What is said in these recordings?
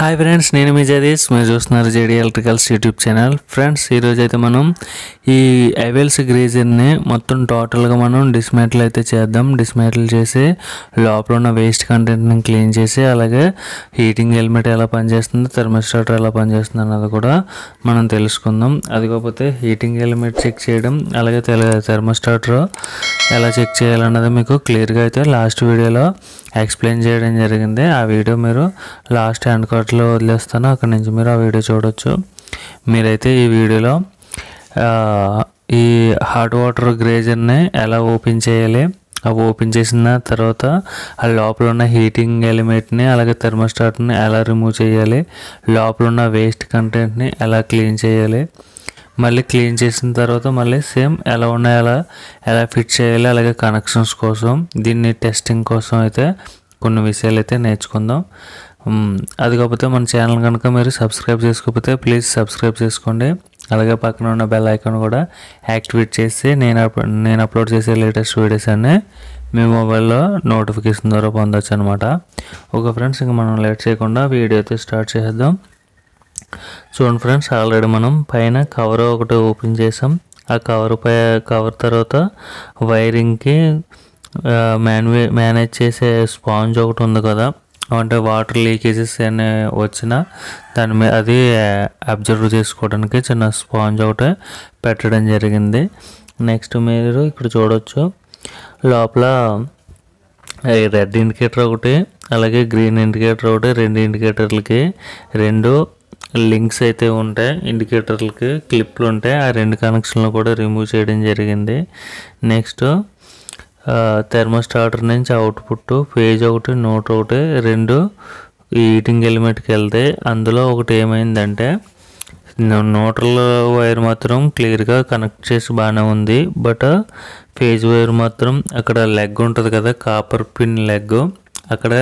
hi friends నేను మీ జదీష్ మీరు చూస్తున్నారు JD electricals YouTube channel friends ఈరోజు అయితే మనం ఈ అవెల్స్ గ్రీజర్ని మొత్తం టోటల్గా మనం డిస్మేటిల్ అయితే చేద్దాం డిస్మేటిల్ చేసి లోపల ఉన్న వేస్ట్ కంటెంట్ని క్లీన్ చేసి అలాగే హీటింగ్ హెల్మెట్ ఎలా పనిచేస్తుంది థర్మోస్టాటర్ ఎలా పనిచేస్తుంది అన్నది కూడా మనం తెలుసుకుందాం అది కాకపోతే హీటింగ్ హెల్మెట్ చెక్ చేయడం అలాగే థర్మోస్టాటర్ ఎలా చెక్ చేయాలన్నది మీకు క్లియర్గా అయితే లాస్ట్ వీడియోలో ఎక్స్ప్లెయిన్ చేయడం జరిగింది ఆ వీడియో మీరు లాస్ట్ హ్యాండ్ కార్ట్లో వదిలేస్తాను అక్కడి నుంచి మీరు ఆ వీడియో చూడవచ్చు మీరైతే ఈ వీడియోలో ఈ హాట్ వాటర్ గ్రేజర్ని ఎలా ఓపెన్ చేయాలి అవి ఓపెన్ చేసిన తర్వాత ఆ లోపల ఉన్న హీటింగ్ ఎలిమెంట్ని అలాగే థర్మోస్టాట్ని ఎలా రిమూవ్ చేయాలి లోపల ఉన్న వేస్ట్ కంటెంట్ని ఎలా క్లీన్ చేయాలి మళ్ళీ క్లీన్ చేసిన తర్వాత మళ్ళీ సేమ్ ఎలా ఉన్నాయో ఎలా ఎలా ఫిట్ చేయాలి అలాగే కనెక్షన్స్ కోసం దీన్ని టెస్టింగ్ కోసం అయితే కొన్ని విషయాలు అయితే నేర్చుకుందాం అది కాకపోతే మన ఛానల్ కనుక మీరు సబ్స్క్రైబ్ చేసుకోకపోతే ప్లీజ్ సబ్స్క్రైబ్ చేసుకోండి అలాగే పక్కన ఉన్న బెల్ ఐకాన్ కూడా యాక్టివేట్ చేసి నేను నేను అప్లోడ్ చేసే లేటెస్ట్ వీడియోస్ అన్నీ మీ మొబైల్లో నోటిఫికేషన్ ద్వారా పొందొచ్చు అనమాట ఓకే ఫ్రెండ్స్ ఇంకా మనం లేట్ చేయకుండా వీడియో అయితే స్టార్ట్ చేద్దాం చూడండి ఫ్రెండ్స్ ఆల్రెడీ మనం పైన కవర్ ఒకటి ఓపెన్ చేసాం ఆ కవర్ పై కవర్ తర్వాత వైరింగ్కి మ్యాన్వే మేనేజ్ చేసే స్పాంజ్ ఒకటి ఉంది కదా అంటే వాటర్ లీకేజెస్ అని వచ్చిన దాని మీద అది అబ్జర్వ్ చేసుకోవడానికి చిన్న స్పాంజ్ ఒకటి పెట్టడం జరిగింది నెక్స్ట్ మీరు ఇక్కడ చూడవచ్చు లోపల రెడ్ ఇండికేటర్ ఒకటి అలాగే గ్రీన్ ఇండికేటర్ ఒకటి రెండు ఇండికేటర్లకి రెండు లింక్స్ అయితే ఉంటాయి ఇండికేటర్లకి క్లిప్లు ఉంటాయి ఆ రెండు కనెక్షన్లు కూడా రిమూవ్ చేయడం జరిగింది నెక్స్ట్ థెర్మోస్టాటర్ నుంచి అవుట్పుట్ పేజ్ ఒకటి నోట్ ఒకటి రెండు హీటింగ్ ఎలిమెంట్కి వెళ్తాయి అందులో ఒకటి ఏమైందంటే నోటర్ల వైర్ మాత్రం క్లియర్గా కనెక్ట్ చేసి బాగానే ఉంది బట్ పేజ్ వైర్ మాత్రం అక్కడ లెగ్ ఉంటుంది కదా కాపర్ పిన్ లెగ్ అక్కడ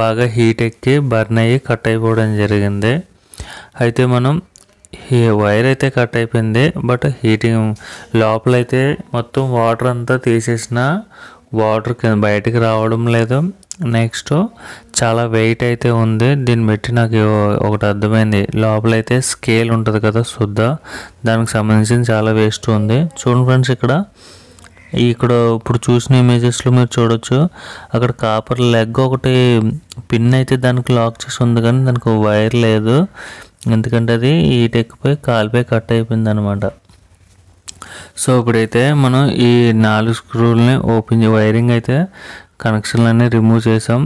బాగా హీట్ ఎక్కి బర్న్ అయ్యి కట్ అయిపోవడం జరిగింది అయితే మనం ఈ వైర్ అయితే కట్ అయిపోయింది బట్ హీటింగ్ లోపలైతే మొత్తం వాటర్ అంతా తీసేసిన వాటర్ బయటికి రావడం లేదు నెక్స్ట్ చాలా వెయిట్ అయితే ఉంది దీన్ని బట్టి నాకు ఒకటి అర్థమైంది లోపలైతే స్కేల్ ఉంటుంది కదా శుద్ధ దానికి సంబంధించిన చాలా వేస్ట్ ఉంది చూడండి ఫ్రెండ్స్ ఇక్కడ ఇక్కడ ఇప్పుడు చూసిన ఇమేజెస్లో మీరు చూడొచ్చు అక్కడ కాపర్ లెగ్ ఒకటి పిన్ అయితే దానికి లాక్ చేసి ఉంది కానీ దానికి వైర్ లేదు ఎందుకంటే అది హీట్ ఎక్కిపోయి కాలిపోయి కట్ అయిపోయింది అనమాట సో ఇప్పుడైతే మనం ఈ నాలుగు స్క్రూల్ని ఓపెన్ వైరింగ్ అయితే కనెక్షన్లన్నీ రిమూవ్ చేసాం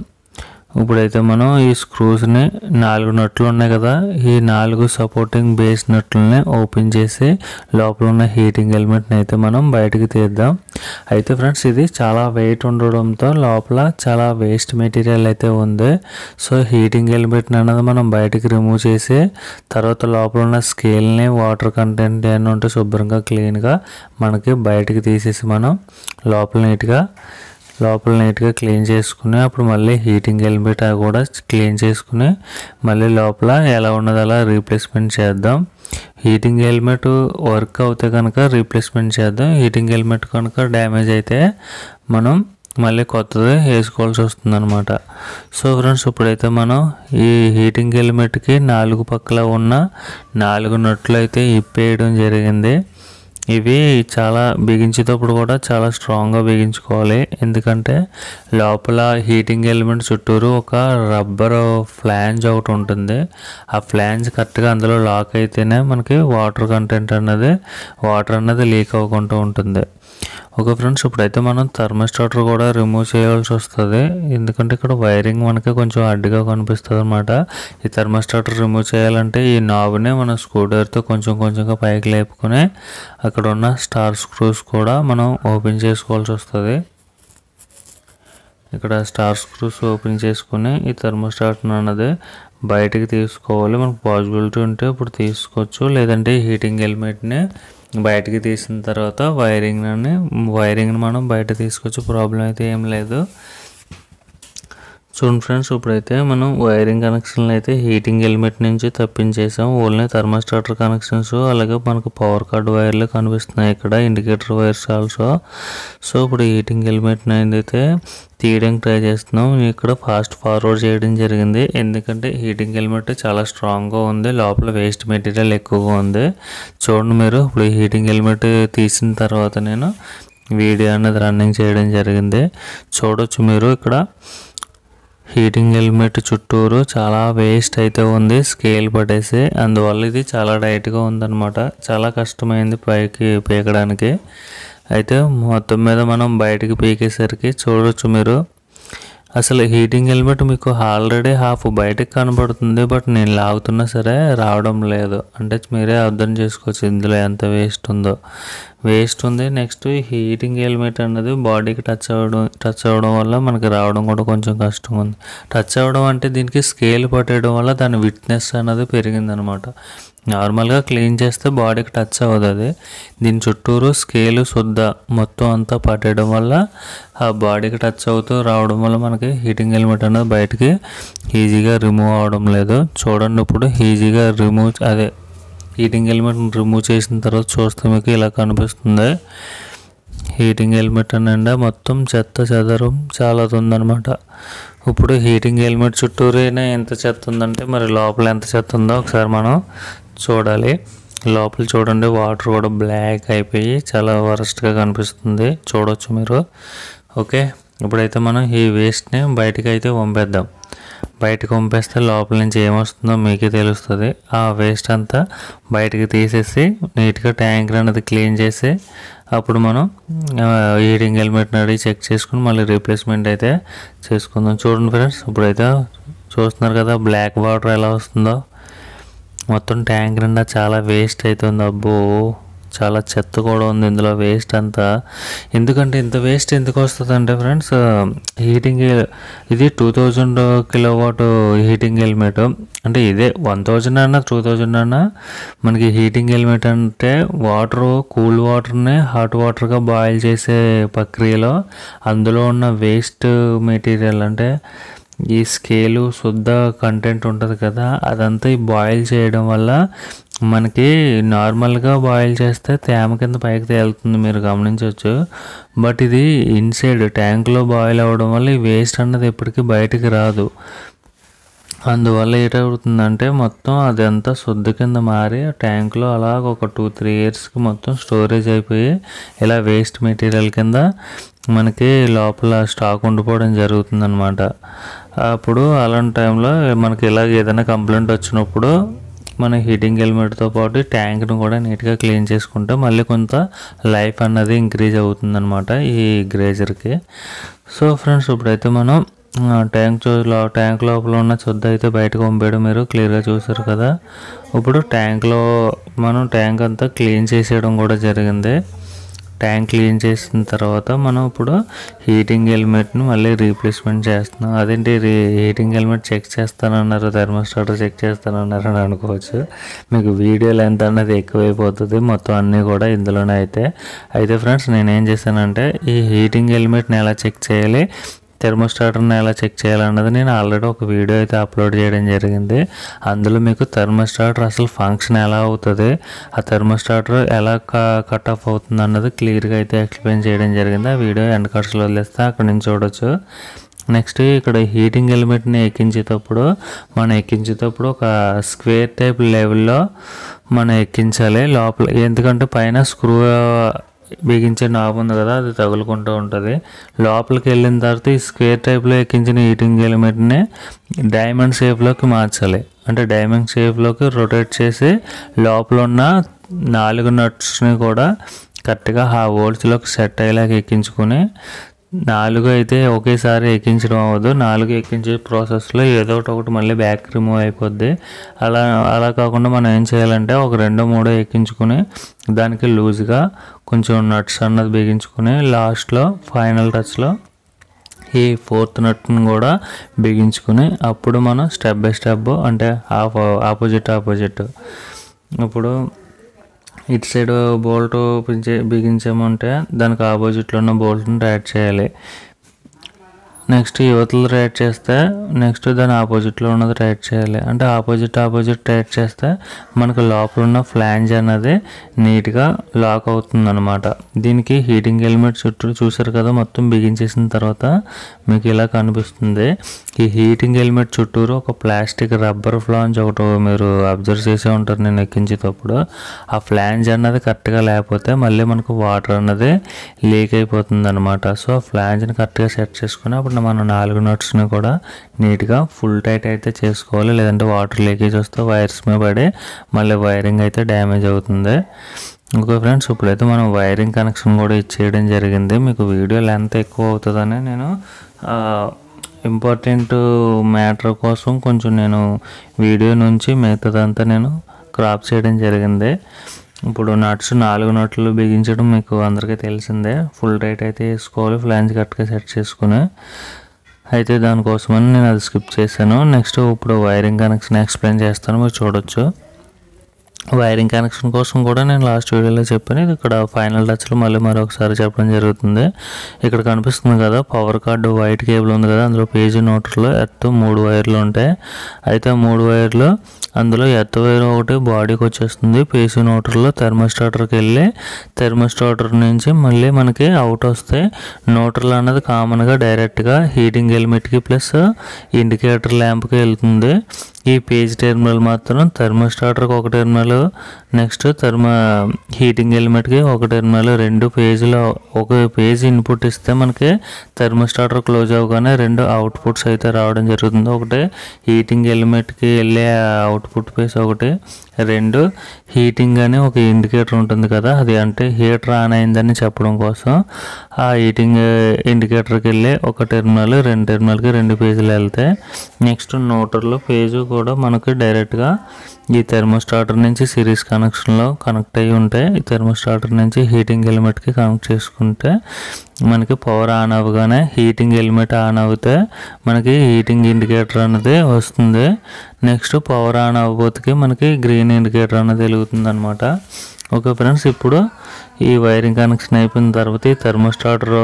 ఇప్పుడైతే మనం ఈ స్క్రూస్ని నాలుగు నట్లు ఉన్నాయి కదా ఈ నాలుగు సపోర్టింగ్ బేస్ నట్లని ఓపెన్ చేసి లోపల ఉన్న హీటింగ్ ఎలిమెంట్ని అయితే మనం బయటకు తీద్దాం అయితే ఫ్రెండ్స్ ఇది చాలా వెయిట్ ఉండడంతో లోపల చాలా వేస్ట్ మెటీరియల్ అయితే ఉంది సో హీటింగ్ ఎలిమెంట్ అనేది మనం బయటకు రిమూవ్ చేసి తర్వాత లోపల ఉన్న స్కేల్ని వాటర్ కంటెంట్ అని ఉంటే శుభ్రంగా క్లీన్గా మనకి బయటకు తీసేసి మనం లోపల నీట్గా లోపల నీట్గా క్లీన్ చేసుకుని అప్పుడు మళ్ళీ హీటింగ్ హెల్మెట్ అవి కూడా క్లీన్ చేసుకుని మళ్ళీ లోపల ఎలా ఉన్నది అలా రీప్లేస్మెంట్ చేద్దాం హీటింగ్ హెల్మెట్ వర్క్ అవుతే కనుక రీప్లేస్మెంట్ చేద్దాం హీటింగ్ హెల్మెట్ కనుక డ్యామేజ్ అయితే మనం మళ్ళీ కొత్తది వేసుకోవాల్సి అనమాట సో ఫ్రెండ్స్ ఇప్పుడైతే మనం ఈ హీటింగ్ హెల్మెట్కి నాలుగు పక్కల ఉన్న నాలుగు నట్లు అయితే ఇప్పేయడం జరిగింది ఇవి చాలా బిగించేటప్పుడు కూడా చాలా స్ట్రాంగ్గా బిగించుకోవాలి ఎందుకంటే లోపల హీటింగ్ ఎలిమెంట్ చుట్టూరు ఒక రబ్బర్ ఫ్లాంజ్ ఒకటి ఉంటుంది ఆ ఫ్లాంజ్ కరెక్ట్గా అందులో లాక్ అయితేనే మనకి వాటర్ కంటెంట్ అన్నది వాటర్ అన్నది లీక్ అవ్వకుండా ఉంటుంది ఒక ఫ్రెండ్స్ ఇప్పుడైతే మనం థర్మోస్టాటర్ కూడా రిమూవ్ చేయాల్సి వస్తుంది ఎందుకంటే ఇక్కడ వైరింగ్ మనకి కొంచెం అడ్డుగా కనిపిస్తుంది అనమాట ఈ థర్మోస్టాటర్ రిమూవ్ చేయాలంటే ఈ నాబ్నే మనం స్క్రూడ్రైవర్తో కొంచెం కొంచెంగా పైకి లేపుకొని అక్కడ ఉన్న స్టార్ స్క్రూస్ కూడా మనం ఓపెన్ చేసుకోవాల్సి వస్తుంది ఇక్కడ స్టార్ స్క్రూస్ ఓపెన్ చేసుకుని ఈ థర్మోస్టాటర్ అన్నది బయటికి తీసుకోవాలి మనకు పాసిబిలిటీ ఉంటే ఇప్పుడు తీసుకోవచ్చు లేదంటే హీటింగ్ హెల్మెట్ని బయటికి తీసిన తర్వాత అని వైరింగ్ని మనం బయట తీసుకొచ్చి ప్రాబ్లం అయితే ఏం లేదు చూడండి ఫ్రెండ్స్ ఇప్పుడైతే మనం వైరింగ్ కనెక్షన్లు అయితే హీటింగ్ హెల్మెట్ నుంచి తప్పించేసాం ఓన్లీ థర్మాస్టాటర్ కనెక్షన్స్ అలాగే మనకు పవర్ కార్డ్ వైర్లు కనిపిస్తున్నాయి ఇక్కడ ఇండికేటర్ వైర్స్ ఆల్సో సో ఇప్పుడు హీటింగ్ హెల్మెట్ అయితే తీయడానికి ట్రై చేస్తున్నాం ఇక్కడ ఫాస్ట్ ఫార్వర్డ్ చేయడం జరిగింది ఎందుకంటే హీటింగ్ హెల్మెట్ చాలా స్ట్రాంగ్గా ఉంది లోపల వేస్ట్ మెటీరియల్ ఎక్కువగా ఉంది చూడండి మీరు ఇప్పుడు హీటింగ్ హెల్మెట్ తీసిన తర్వాత నేను వీడియో అనేది రన్నింగ్ చేయడం జరిగింది చూడవచ్చు మీరు ఇక్కడ హీటింగ్ హెల్మెట్ చుట్టూరు చాలా వేస్ట్ అయితే ఉంది స్కేల్ పడేసి అందువల్ల ఇది చాలా టైట్గా ఉందన్నమాట చాలా కష్టమైంది పైకి పీకడానికి అయితే మొత్తం మీద మనం బయటికి పీకేసరికి చూడవచ్చు మీరు అసలు హీటింగ్ హెల్మెట్ మీకు ఆల్రెడీ హాఫ్ బయటకు కనబడుతుంది బట్ నేను లాగుతున్నా సరే రావడం లేదు అంటే మీరే అర్థం చేసుకోవచ్చు ఇందులో ఎంత వేస్ట్ ఉందో వేస్ట్ ఉంది నెక్స్ట్ హీటింగ్ హెల్మెట్ అన్నది బాడీకి టచ్ అవ్వడం టచ్ అవ్వడం వల్ల మనకి రావడం కూడా కొంచెం కష్టం ఉంది టచ్ అవ్వడం అంటే దీనికి స్కేల్ పట్టేయడం వల్ల దాని విట్నెస్ అన్నది పెరిగిందనమాట నార్మల్గా క్లీన్ చేస్తే బాడీకి టచ్ అవ్వదు అది దీని చుట్టూరు స్కేలు శుద్ధ మొత్తం అంతా పట్టేయడం వల్ల ఆ బాడీకి టచ్ అవుతూ రావడం వల్ల మనకి హీటింగ్ హెల్మెట్ అనేది బయటికి ఈజీగా రిమూవ్ అవడం లేదు చూడండి ఇప్పుడు ఈజీగా రిమూవ్ అదే హీటింగ్ హెల్మెట్ రిమూవ్ చేసిన తర్వాత చూస్తే మీకు ఇలా కనిపిస్తుంది హీటింగ్ హెల్మెట్ అనండి మొత్తం చెత్త చెదరం చాలా ఉందన్నమాట ఇప్పుడు హీటింగ్ హెల్మెట్ చుట్టూరైనా ఎంత చెత్త ఉందంటే మరి లోపల ఎంత చెత్త ఉందో ఒకసారి మనం చూడాలి లోపల చూడండి వాటర్ కూడా బ్లాక్ అయిపోయి చాలా వరస్ట్గా కనిపిస్తుంది చూడవచ్చు మీరు ఓకే ఇప్పుడైతే మనం ఈ వేస్ట్ని బయటకైతే అయితే పంపేద్దాం బయటకు పంపేస్తే లోపల నుంచి ఏమొస్తుందో మీకే తెలుస్తుంది ఆ వేస్ట్ అంతా బయటకు తీసేసి నీట్గా ట్యాంక్ అనేది క్లీన్ చేసి అప్పుడు మనం హీటింగ్ హెల్మెట్ నడి చెక్ చేసుకుని మళ్ళీ రీప్లేస్మెంట్ అయితే చేసుకుందాం చూడండి ఫ్రెండ్స్ ఇప్పుడైతే చూస్తున్నారు కదా బ్లాక్ వాటర్ ఎలా వస్తుందో మొత్తం ట్యాంక్ నిండా చాలా వేస్ట్ అవుతుంది అబ్బో చాలా చెత్త కూడా ఉంది ఇందులో వేస్ట్ అంతా ఎందుకంటే ఇంత వేస్ట్ ఎందుకు వస్తుంది అంటే ఫ్రెండ్స్ హీటింగ్ ఇది two thousand kilo heating element అంటే ఇదే వన్ థౌజండ్ అన్నా టూ థౌజండ్ అన్నా మనకి హీటింగ్ హెల్మెట్ అంటే వాటర్ కూల్ వాటర్ని హాట్ వాటర్గా బాయిల్ చేసే ప్రక్రియలో అందులో ఉన్న వేస్ట్ మెటీరియల్ అంటే ఈ స్కేలు శుద్ధ కంటెంట్ ఉంటుంది కదా అదంతా ఈ బాయిల్ చేయడం వల్ల మనకి నార్మల్గా బాయిల్ చేస్తే తేమ కింద పైకి తేలుతుంది మీరు గమనించవచ్చు బట్ ఇది ఇన్సైడ్ ట్యాంక్లో బాయిల్ అవ్వడం వల్ల ఈ వేస్ట్ అన్నది ఎప్పటికీ బయటికి రాదు అందువల్ల ఏటవుతుందంటే మొత్తం అదంతా శుద్ధ కింద మారి ట్యాంక్లో అలా ఒక టూ త్రీ ఇయర్స్కి మొత్తం స్టోరేజ్ అయిపోయి ఇలా వేస్ట్ మెటీరియల్ కింద మనకి లోపల స్టాక్ ఉండిపోవడం జరుగుతుందన్నమాట అప్పుడు అలాంటి టైంలో మనకి ఇలాగ ఏదైనా కంప్లైంట్ వచ్చినప్పుడు మన హీటింగ్ హెల్మెట్తో పాటు ట్యాంక్ను కూడా నీట్గా క్లీన్ చేసుకుంటే మళ్ళీ కొంత లైఫ్ అన్నది ఇంక్రీజ్ అవుతుందన్నమాట ఈ గ్రేజర్కి సో ఫ్రెండ్స్ ఇప్పుడైతే మనం ట్యాంక్ లో ట్యాంక్ లోపల ఉన్న చొద్ద అయితే బయటకు పంపేయడం మీరు క్లియర్గా చూసారు కదా ఇప్పుడు ట్యాంక్లో మనం ట్యాంక్ అంతా క్లీన్ చేసేయడం కూడా జరిగింది ట్యాంక్ క్లీన్ చేసిన తర్వాత మనం ఇప్పుడు హీటింగ్ హెల్మెట్ని మళ్ళీ రీప్లేస్మెంట్ చేస్తున్నాం అదేంటి రీ హీటింగ్ హెల్మెట్ చెక్ చేస్తానన్నారు థర్మోస్టాటర్ చెక్ చేస్తానన్నారు అని అనుకోవచ్చు మీకు వీడియో లెంత్ అన్నది ఎక్కువైపోతుంది మొత్తం అన్నీ కూడా ఇందులోనే అయితే అయితే ఫ్రెండ్స్ నేనేం చేశానంటే ఈ హీటింగ్ హెల్మెట్ని ఎలా చెక్ చేయాలి థర్మోస్టాట్ని ఎలా చెక్ చేయాలన్నది నేను ఆల్రెడీ ఒక వీడియో అయితే అప్లోడ్ చేయడం జరిగింది అందులో మీకు థర్మోస్టాటర్ అసలు ఫంక్షన్ ఎలా అవుతుంది ఆ థర్మోస్టాటర్ ఎలా కట్ ఆఫ్ అవుతుంది అన్నది క్లియర్గా అయితే ఎక్స్ప్లెయిన్ చేయడం జరిగింది ఆ వీడియో ఎండ్ కార్డ్స్లో వదిలేస్తే అక్కడ నుంచి చూడొచ్చు నెక్స్ట్ ఇక్కడ హీటింగ్ ఎలిమెంట్ని ఎక్కించేటప్పుడు మనం ఎక్కించేటప్పుడు ఒక స్క్వేర్ టైప్ లెవెల్లో మనం ఎక్కించాలి లోపల ఎందుకంటే పైన స్క్రూ బిగించే నాబ్ ఉంది కదా అది తగులుకుంటూ ఉంటుంది లోపలికి వెళ్ళిన తర్వాత ఈ స్క్వేర్ టైప్లో ఎక్కించిన హీటింగ్ ఎలిమెంట్ని డైమండ్ షేప్లోకి మార్చాలి అంటే డైమండ్ షేప్లోకి రొటేట్ చేసి లోపల ఉన్న నాలుగు నట్స్ని కూడా కరెక్ట్గా ఆ హోల్స్లోకి సెట్ అయ్యేలాగా ఎక్కించుకుని నాలుగు అయితే ఒకేసారి ఎక్కించడం అవ్వదు నాలుగు ఎక్కించే ప్రాసెస్లో ఏదో ఒకటి మళ్ళీ బ్యాక్ రిమూవ్ అయిపోద్ది అలా అలా కాకుండా మనం ఏం చేయాలంటే ఒక రెండో మూడో ఎక్కించుకుని దానికి లూజ్గా కొంచెం నట్స్ అన్నది బిగించుకుని లాస్ట్లో ఫైనల్ టచ్లో ఈ ఫోర్త్ నట్ను కూడా బిగించుకుని అప్పుడు మనం స్టెప్ బై స్టెప్ అంటే ఆపోజిట్ ఆపోజిట్ ఇప్పుడు ఇటు సైడ్ బోల్ట్ బిగించేమంటే దానికి ఆపోజిట్లో ఉన్న బోల్ట్ని యాడ్ చేయాలి నెక్స్ట్ యువతలు రైట్ చేస్తే నెక్స్ట్ దాని ఆపోజిట్లో ఉన్నది రైట్ చేయాలి అంటే ఆపోజిట్ ఆపోజిట్ రైట్ చేస్తే మనకు లోపల ఉన్న ఫ్లాంజ్ అనేది నీట్గా లాక్ అవుతుంది అనమాట దీనికి హీటింగ్ హెల్మెట్ చుట్టూ చూసారు కదా మొత్తం బిగించేసిన తర్వాత మీకు ఇలా కనిపిస్తుంది ఈ హీటింగ్ హెల్మెట్ చుట్టూరు ఒక ప్లాస్టిక్ రబ్బర్ ఫ్లాంజ్ ఒకటి మీరు అబ్జర్వ్ చేసే ఉంటారు నేను ఎక్కించేటప్పుడు ఆ ఫ్లాంజ్ అన్నది కరెక్ట్గా లేకపోతే మళ్ళీ మనకు వాటర్ అన్నది లీక్ అయిపోతుంది అనమాట సో ఆ ఫ్లాంజ్ని కరెక్ట్గా సెట్ చేసుకుని అప్పుడు కాకుండా మనం నాలుగు నట్స్ని కూడా నీట్గా ఫుల్ టైట్ అయితే చేసుకోవాలి లేదంటే వాటర్ లీకేజ్ వస్తే వైర్స్ మీద పడి మళ్ళీ వైరింగ్ అయితే డ్యామేజ్ అవుతుంది ఓకే ఫ్రెండ్స్ ఇప్పుడైతే మనం వైరింగ్ కనెక్షన్ కూడా ఇచ్చేయడం జరిగింది మీకు వీడియో లెంత్ ఎక్కువ అవుతుందని నేను ఇంపార్టెంట్ మ్యాటర్ కోసం కొంచెం నేను వీడియో నుంచి మిగతాదంతా నేను క్రాప్ చేయడం జరిగింది ఇప్పుడు నట్స్ నాలుగు నట్లు బిగించడం మీకు అందరికీ తెలిసిందే ఫుల్ టైట్ అయితే వేసుకోవాలి ఫ్లాన్స్ కరెక్ట్గా సెట్ చేసుకుని అయితే దానికోసమని నేను అది స్కిప్ చేశాను నెక్స్ట్ ఇప్పుడు వైరింగ్ కనెక్షన్ ఎక్స్ప్లెయిన్ చేస్తాను మీరు చూడొచ్చు వైరింగ్ కనెక్షన్ కోసం కూడా నేను లాస్ట్ వీడియోలో చెప్పాను ఇది ఇక్కడ ఫైనల్ టచ్లో మళ్ళీ మరొకసారి చెప్పడం జరుగుతుంది ఇక్కడ కనిపిస్తుంది కదా పవర్ కార్డు వైట్ కేబుల్ ఉంది కదా అందులో పేజీ నోట్లో ఎత్తు మూడు వైర్లు ఉంటాయి అయితే మూడు వైర్లు అందులో ఎత్త వైర్ ఒకటి బాడీకి వచ్చేస్తుంది పేసీ నోటర్లో థెర్మోస్టాటర్కి వెళ్ళి థెర్మోస్టాటర్ నుంచి మళ్ళీ మనకి అవుట్ వస్తాయి నోటర్లు అన్నది కామన్గా డైరెక్ట్గా హీటింగ్ హెల్మెట్కి ప్లస్ ఇండికేటర్ ల్యాంప్కి వెళ్తుంది ఈ పేజ్ టెర్మినల్ మాత్రం థర్మోస్టాటర్కి ఒక టెర్మినల్ నెక్స్ట్ థర్మా హీటింగ్ ఎలిమెంట్కి ఒక టెర్మినల్ రెండు పేజీలో ఒక పేజ్ ఇన్పుట్ ఇస్తే మనకి థర్మోస్టాటర్ క్లోజ్ అవ్వగానే రెండు అవుట్పుట్స్ అయితే రావడం జరుగుతుంది ఒకటి హీటింగ్ ఎలిమెంట్కి వెళ్ళే అవుట్పుట్ పేజ్ ఒకటి రెండు హీటింగ్ అని ఒక ఇండికేటర్ ఉంటుంది కదా అది అంటే హీటర్ ఆన్ అయిందని చెప్పడం కోసం ఆ హీటింగ్ ఇండికేటర్కి వెళ్ళి ఒక టెర్మినల్ రెండు టెర్మినల్కి రెండు పేజీలు వెళ్తాయి నెక్స్ట్ నోటర్లో పేజు కూడా మనకి డైరెక్ట్గా ఈ థర్మోస్టాటర్ నుంచి సిరీస్ కనెక్షన్లో కనెక్ట్ అయ్యి ఉంటే ఈ థర్మోస్టాటర్ నుంచి హీటింగ్ హెల్మెట్కి కనెక్ట్ చేసుకుంటే మనకి పవర్ ఆన్ అవ్వగానే హీటింగ్ హెల్మెట్ ఆన్ అవుతే మనకి హీటింగ్ ఇండికేటర్ అనేది వస్తుంది నెక్స్ట్ పవర్ ఆన్ అవ్వబోతుకి మనకి గ్రీన్ ఇండికేటర్ అనేది వెలుగుతుంది అనమాట ఓకే ఫ్రెండ్స్ ఇప్పుడు ఈ వైరింగ్ కనెక్షన్ అయిపోయిన తర్వాత ఈ థర్మోస్టాటర్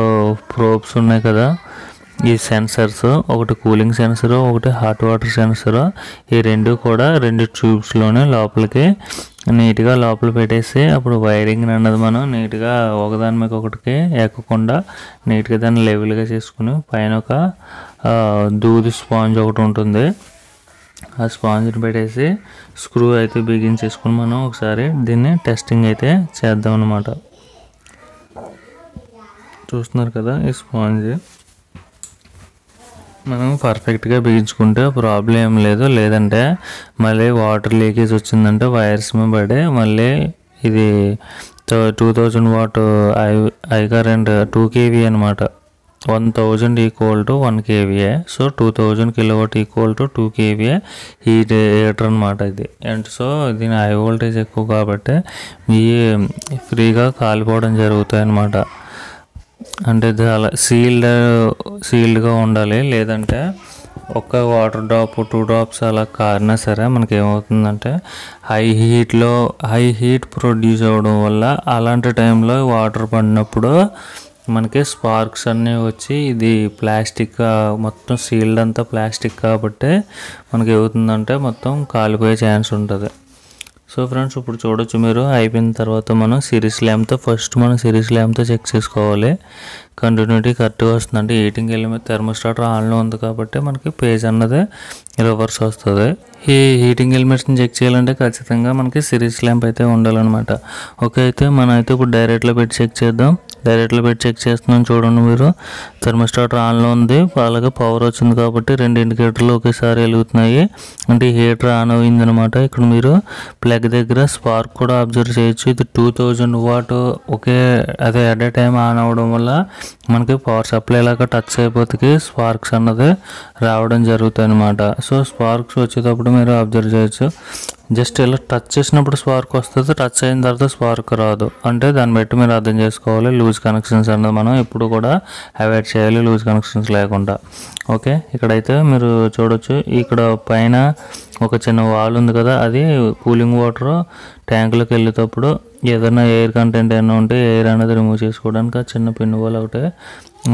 ప్రోబ్స్ ఉన్నాయి కదా ఈ సెన్సర్స్ ఒకటి కూలింగ్ సెన్సర్ ఒకటి హాట్ వాటర్ సెన్సర్ ఈ రెండు కూడా రెండు ట్యూబ్స్లోనే లోపలికి నీట్గా లోపల పెట్టేసి అప్పుడు వైరింగ్ అన్నది మనం నీట్గా ఒకదాని మీద ఒకటికి ఎక్కకుండా నీట్గా దాన్ని లెవెల్గా చేసుకుని పైన ఒక దూది స్పాంజ్ ఒకటి ఉంటుంది ఆ స్పాంజ్ని పెట్టేసి స్క్రూ అయితే బిగించేసుకుని మనం ఒకసారి దీన్ని టెస్టింగ్ అయితే చేద్దాం అనమాట చూస్తున్నారు కదా ఈ స్పాంజ్ మనం పర్ఫెక్ట్గా బిగించుకుంటే ప్రాబ్లం ఏం లేదు లేదంటే మళ్ళీ వాటర్ లీకేజ్ వచ్చిందంటే వైర్స్ మీద మళ్ళీ ఇది two thousand watt I I current two KV అనమాట one thousand equal to one KVA so two thousand watt equal to two KVA heat heater అనమాట ఇది అండ్ సో దీని హై వోల్టేజ్ ఎక్కువ కాబట్టి ఈ ఫ్రీగా కాలిపోవడం జరుగుతాయి అన్నమాట అంటే అలా సీల్డ్ సీల్డ్గా ఉండాలి లేదంటే ఒక్క వాటర్ డ్రాప్ టూ డ్రాప్స్ అలా కారినా సరే మనకి ఏమవుతుందంటే హై హీట్లో హై హీట్ ప్రొడ్యూస్ అవ్వడం వల్ల అలాంటి టైంలో వాటర్ పడినప్పుడు మనకి స్పార్క్స్ అన్నీ వచ్చి ఇది ప్లాస్టిక్ మొత్తం సీల్డ్ అంతా ప్లాస్టిక్ కాబట్టి మనకి ఏమవుతుందంటే మొత్తం కాలిపోయే ఛాన్స్ ఉంటుంది సో ఫ్రెండ్స్ ఇప్పుడు చూడొచ్చు మీరు అయిపోయిన తర్వాత మనం సిరీస్ ల్యాంప్తో ఫస్ట్ మనం సిరీస్ ల్యాంప్తో చెక్ చేసుకోవాలి కంటిన్యూటీ కరెక్ట్గా వస్తుంది అంటే వెళ్ళి మీద థర్మోస్టాటర్ ఆన్లో ఉంది కాబట్టి మనకి పేజ్ అన్నది రివర్స్ వస్తుంది ఈ హీటింగ్ ఎలిమెంట్స్ని చెక్ చేయాలంటే ఖచ్చితంగా మనకి సిరీస్ ల్యాంప్ అయితే ఉండాలన్నమాట ఓకే అయితే మనం అయితే ఇప్పుడు డైరెక్ట్లో పెట్టి చెక్ చేద్దాం డైరెక్ట్లో పెట్టి చెక్ చేస్తున్నాను చూడండి మీరు థర్మోస్టాట్ ఆన్లో ఉంది అలాగే పవర్ వచ్చింది కాబట్టి రెండు ఇండికేటర్లు ఒకేసారి వెలుగుతున్నాయి అంటే హీటర్ ఆన్ అయింది అనమాట ఇక్కడ మీరు ప్లగ్ దగ్గర స్పార్క్ కూడా అబ్జర్వ్ చేయొచ్చు ఇది టూ థౌజండ్ వాట్ ఒకే అదే అట్ ఏ టైం ఆన్ అవ్వడం వల్ల మనకి పవర్ సప్లై లాగా టచ్ అయిపోతే స్పార్క్స్ అన్నది రావడం జరుగుతుంది అనమాట సో స్పార్క్స్ వచ్చేటప్పుడు మీరు అబ్జర్వ్ చేయొచ్చు జస్ట్ ఇలా టచ్ చేసినప్పుడు స్పార్క్ వస్తుంది టచ్ అయిన తర్వాత స్పార్క్ రాదు అంటే దాన్ని బట్టి మీరు అర్థం చేసుకోవాలి లూజ్ కనెక్షన్స్ అనేది మనం ఎప్పుడు కూడా అవాయిడ్ చేయాలి లూజ్ కనెక్షన్స్ లేకుండా ఓకే ఇక్కడైతే మీరు చూడొచ్చు ఇక్కడ పైన ఒక చిన్న వాల్ ఉంది కదా అది కూలింగ్ వాటర్ ట్యాంకులోకి వెళ్ళేటప్పుడు ఏదైనా ఎయిర్ కంటెంట్ ఏమైనా ఉంటే ఎయిర్ అనేది రిమూవ్ చేసుకోవడానికి చిన్న పిన్ వాల్ ఒకటే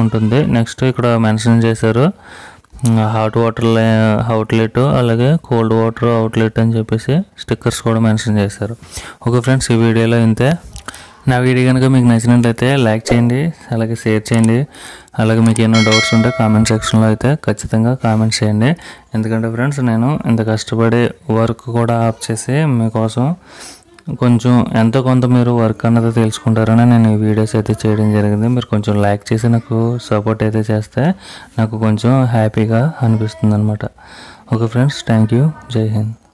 ఉంటుంది నెక్స్ట్ ఇక్కడ మెన్షన్ చేశారు హాట్ వాటర్ అవుట్లెట్ అలాగే కోల్డ్ వాటర్ అవుట్లెట్ అని చెప్పేసి స్టిక్కర్స్ కూడా మెన్షన్ చేశారు ఓకే ఫ్రెండ్స్ ఈ వీడియోలో ఇంతే నా వీడియో కనుక మీకు నచ్చినట్లయితే లైక్ చేయండి అలాగే షేర్ చేయండి అలాగే మీకు ఏమైనా డౌట్స్ ఉంటే కామెంట్ సెక్షన్లో అయితే ఖచ్చితంగా కామెంట్స్ చేయండి ఎందుకంటే ఫ్రెండ్స్ నేను ఇంత కష్టపడి వర్క్ కూడా ఆప్ చేసి మీకోసం కొంచెం ఎంతో కొంత మీరు వర్క్ అన్నది తెలుసుకుంటారని నేను ఈ వీడియోస్ అయితే చేయడం జరిగింది మీరు కొంచెం లైక్ చేసి నాకు సపోర్ట్ అయితే చేస్తే నాకు కొంచెం హ్యాపీగా అనిపిస్తుంది అనమాట ఓకే ఫ్రెండ్స్ థ్యాంక్ యూ జై హింద్